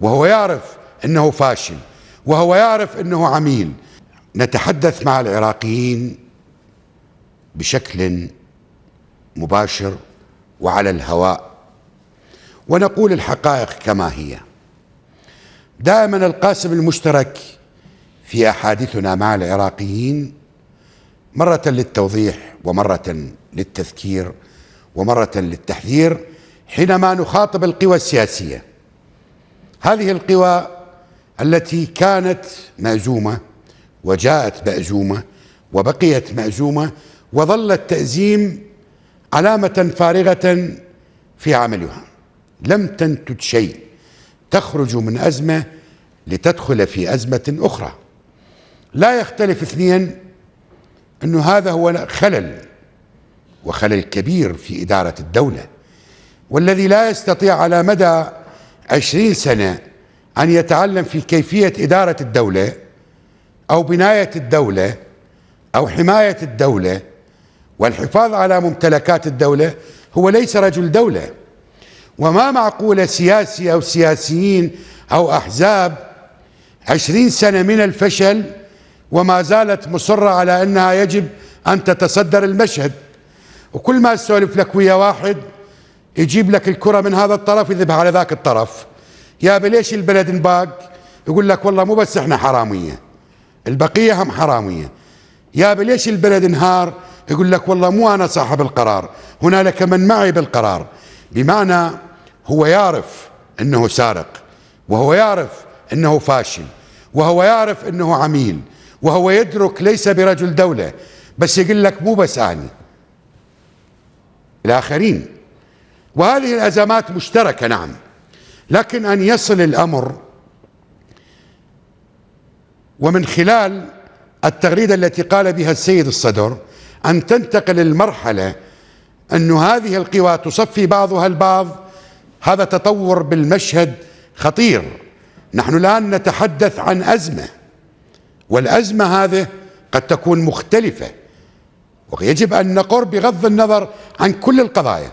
وهو يعرف أنه فاشل وهو يعرف أنه عميل نتحدث مع العراقيين بشكل مباشر وعلى الهواء ونقول الحقائق كما هي دائما القاسم المشترك في أحاديثنا مع العراقيين مرة للتوضيح ومرة للتذكير ومرة للتحذير حينما نخاطب القوى السياسية هذه القوى التي كانت مأزومة وجاءت مأزومة وبقيت مأزومة وظل التأزيم علامة فارغة في عملها لم تنتج شيء تخرج من أزمة لتدخل في أزمة أخرى لا يختلف اثنين أنه هذا هو خلل وخلل كبير في إدارة الدولة والذي لا يستطيع على مدى عشرين سنة أن يتعلم في كيفية إدارة الدولة أو بناية الدولة أو حماية الدولة والحفاظ على ممتلكات الدولة هو ليس رجل دولة وما معقولة سياسي أو سياسيين أو أحزاب عشرين سنة من الفشل وما زالت مصرة على أنها يجب أن تتصدر المشهد وكل ما أسولف لك ويا واحد يجيب لك الكرة من هذا الطرف يذبح على ذاك الطرف يا ليش البلد انباق يقول لك والله مو بس احنا حرامية البقية هم حرامية يا ليش البلد انهار يقول لك والله مو انا صاحب القرار هنالك من معي بالقرار بمعنى هو يعرف انه سارق وهو يعرف انه فاشل وهو يعرف انه عميل وهو يدرك ليس برجل دولة بس يقول لك مو بس اني الاخرين وهذه الأزمات مشتركة نعم لكن أن يصل الأمر ومن خلال التغريدة التي قال بها السيد الصدر أن تنتقل المرحلة أن هذه القوى تصفي بعضها البعض هذا تطور بالمشهد خطير نحن الآن نتحدث عن أزمة والأزمة هذه قد تكون مختلفة ويجب أن نقر بغض النظر عن كل القضايا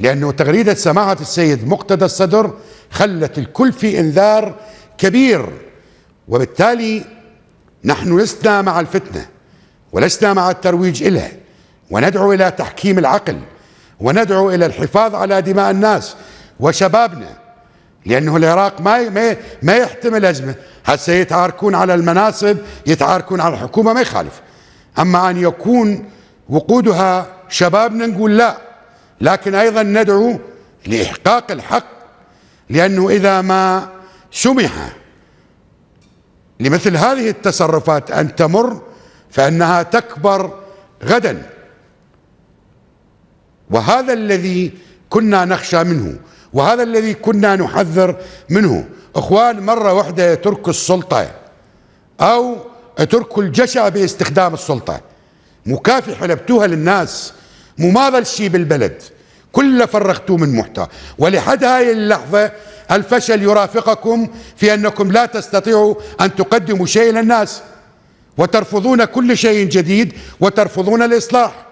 لأنه تغريدة سماحة السيد مقتدى الصدر خلت الكل في إنذار كبير وبالتالي نحن لسنا مع الفتنة ولسنا مع الترويج إلها وندعو إلى تحكيم العقل وندعو إلى الحفاظ على دماء الناس وشبابنا لأنه العراق ما ما ما يحتمل أزمة هسه يتعاركون على المناصب يتعاركون على الحكومة ما يخالف أما أن يكون وقودها شبابنا نقول لا لكن أيضا ندعو لإحقاق الحق لأنه إذا ما سمح لمثل هذه التصرفات أن تمر فإنها تكبر غدا وهذا الذي كنا نخشى منه وهذا الذي كنا نحذر منه اخوان مرة واحدة يتركوا السلطة او اتركوا الجشع باستخدام السلطة مكافحة لبتوها للناس ظل شيء بالبلد كله فرغتوه من محتوى ولحد هاي اللحظة الفشل يرافقكم في أنكم لا تستطيعوا أن تقدموا شيء للناس وترفضون كل شيء جديد وترفضون الإصلاح